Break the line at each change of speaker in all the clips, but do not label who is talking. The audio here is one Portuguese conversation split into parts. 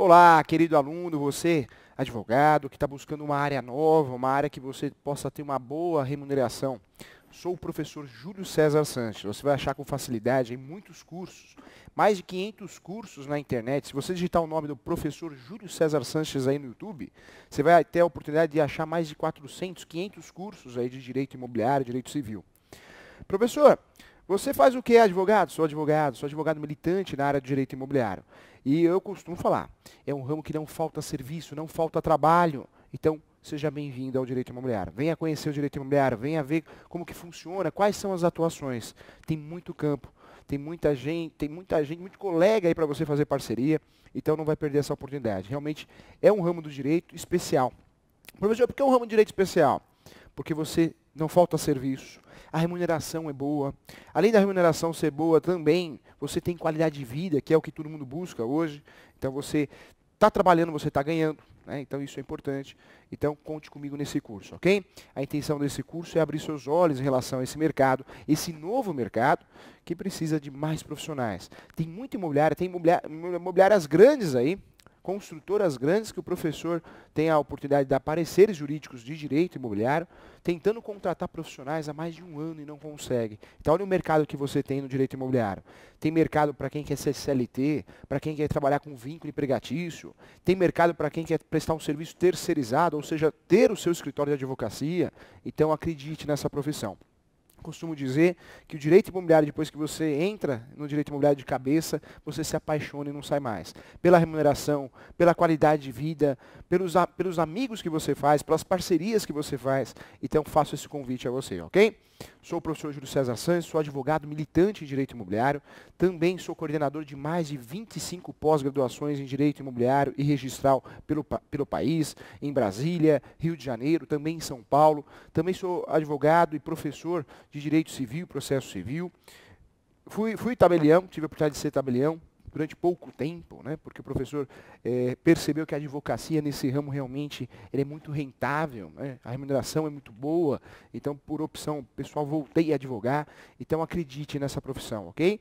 Olá, querido aluno, você advogado que está buscando uma área nova, uma área que você possa ter uma boa remuneração. Sou o professor Júlio César Sanches. Você vai achar com facilidade em muitos cursos, mais de 500 cursos na internet. Se você digitar o nome do professor Júlio César Sanches aí no YouTube, você vai ter a oportunidade de achar mais de 400, 500 cursos aí de direito imobiliário, direito civil. Professor, você faz o que, advogado? Sou advogado, sou advogado militante na área de direito imobiliário. E eu costumo falar, é um ramo que não falta serviço, não falta trabalho. Então, seja bem-vindo ao direito imobiliário. Venha conhecer o direito imobiliário, venha ver como que funciona, quais são as atuações. Tem muito campo, tem muita gente, tem muita gente, muito colega aí para você fazer parceria, então não vai perder essa oportunidade. Realmente é um ramo do direito especial. Professor, por que é um ramo de direito especial? Porque você não falta serviço, a remuneração é boa. Além da remuneração ser boa, também você tem qualidade de vida, que é o que todo mundo busca hoje. Então você está trabalhando, você está ganhando. Né? Então isso é importante. Então conte comigo nesse curso, ok? A intenção desse curso é abrir seus olhos em relação a esse mercado, esse novo mercado que precisa de mais profissionais. Tem muita imobiliária, tem imobiliárias grandes aí construtoras grandes que o professor tem a oportunidade de dar pareceres jurídicos de direito imobiliário, tentando contratar profissionais há mais de um ano e não consegue. Então olha o mercado que você tem no direito imobiliário. Tem mercado para quem quer ser CLT, para quem quer trabalhar com vínculo empregatício, tem mercado para quem quer prestar um serviço terceirizado, ou seja, ter o seu escritório de advocacia. Então acredite nessa profissão costumo dizer que o direito imobiliário, depois que você entra no direito imobiliário de cabeça, você se apaixona e não sai mais. Pela remuneração, pela qualidade de vida, pelos, a, pelos amigos que você faz, pelas parcerias que você faz. Então, faço esse convite a você, ok? Sou o professor Júlio César Sanz, sou advogado militante em direito imobiliário, também sou coordenador de mais de 25 pós-graduações em direito imobiliário e registral pelo, pelo país, em Brasília, Rio de Janeiro, também em São Paulo. Também sou advogado e professor de direito civil, processo civil. Fui, fui tabelião, tive a oportunidade de ser tabelião durante pouco tempo, né, porque o professor é, percebeu que a advocacia nesse ramo realmente é muito rentável, né, a remuneração é muito boa, então por opção pessoal voltei a advogar, então acredite nessa profissão, ok?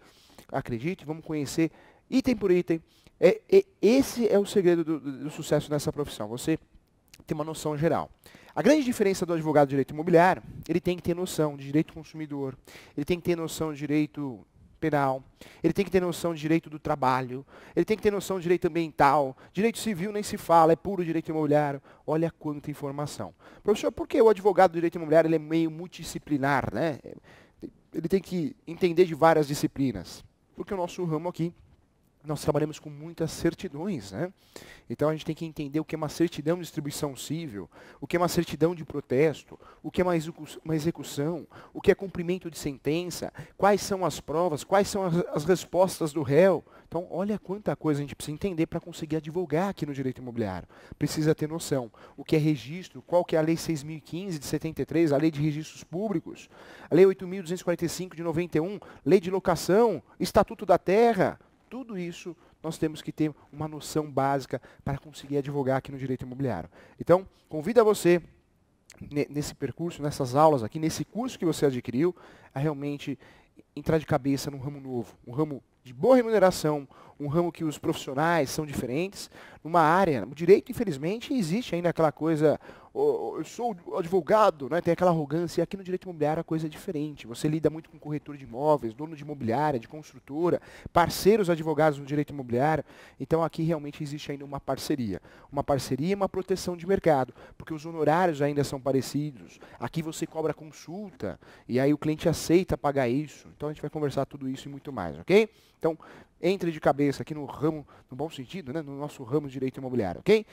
Acredite, vamos conhecer item por item. É, é esse é o segredo do, do sucesso nessa profissão, você ter uma noção geral. A grande diferença do advogado de direito imobiliário, ele tem que ter noção de direito consumidor, ele tem que ter noção de direito penal, ele tem que ter noção de direito do trabalho, ele tem que ter noção de direito ambiental, direito civil nem se fala, é puro direito imobiliário. Olha quanta informação. Professor, por que o advogado de direito imobiliário ele é meio multidisciplinar? Né? Ele tem que entender de várias disciplinas. Porque o nosso ramo aqui nós trabalhamos com muitas certidões, né? Então a gente tem que entender o que é uma certidão de distribuição civil, o que é uma certidão de protesto, o que é uma execução, o que é cumprimento de sentença, quais são as provas, quais são as, as respostas do réu. Então, olha quanta coisa a gente precisa entender para conseguir advogar aqui no direito imobiliário. Precisa ter noção o que é registro, qual que é a lei 6015 de 73, a lei de registros públicos, a lei 8245 de 91, lei de locação, estatuto da terra, tudo isso nós temos que ter uma noção básica para conseguir advogar aqui no direito imobiliário. Então, convido a você, nesse percurso, nessas aulas aqui, nesse curso que você adquiriu, a realmente entrar de cabeça num ramo novo, um ramo de boa remuneração, um ramo que os profissionais são diferentes, numa área, no direito, infelizmente, existe ainda aquela coisa eu sou advogado, né? tem aquela arrogância, e aqui no direito imobiliário a coisa é diferente. Você lida muito com corretor de imóveis, dono de imobiliária, de construtora, parceiros advogados no direito imobiliário. Então aqui realmente existe ainda uma parceria. Uma parceria e uma proteção de mercado, porque os honorários ainda são parecidos. Aqui você cobra consulta e aí o cliente aceita pagar isso. Então a gente vai conversar tudo isso e muito mais, ok? Então entre de cabeça aqui no ramo, no bom sentido, né? no nosso ramo de direito imobiliário, ok?